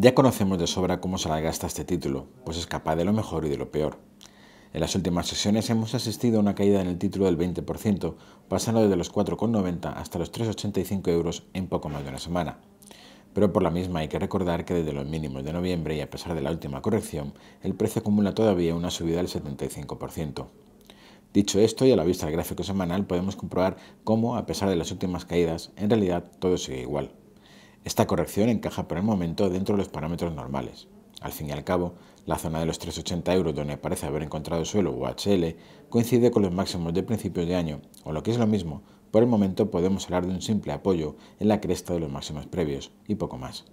Ya conocemos de sobra cómo se la gasta este título, pues es capaz de lo mejor y de lo peor. En las últimas sesiones hemos asistido a una caída en el título del 20%, pasando desde los 4,90 hasta los 3,85 euros en poco más de una semana. Pero por la misma hay que recordar que desde los mínimos de noviembre y a pesar de la última corrección, el precio acumula todavía una subida del 75%. Dicho esto y a la vista del gráfico semanal podemos comprobar cómo, a pesar de las últimas caídas, en realidad todo sigue igual. Esta corrección encaja por el momento dentro de los parámetros normales. Al fin y al cabo, la zona de los 3,80 euros donde parece haber encontrado suelo UHL coincide con los máximos de principios de año, o lo que es lo mismo, por el momento podemos hablar de un simple apoyo en la cresta de los máximos previos, y poco más.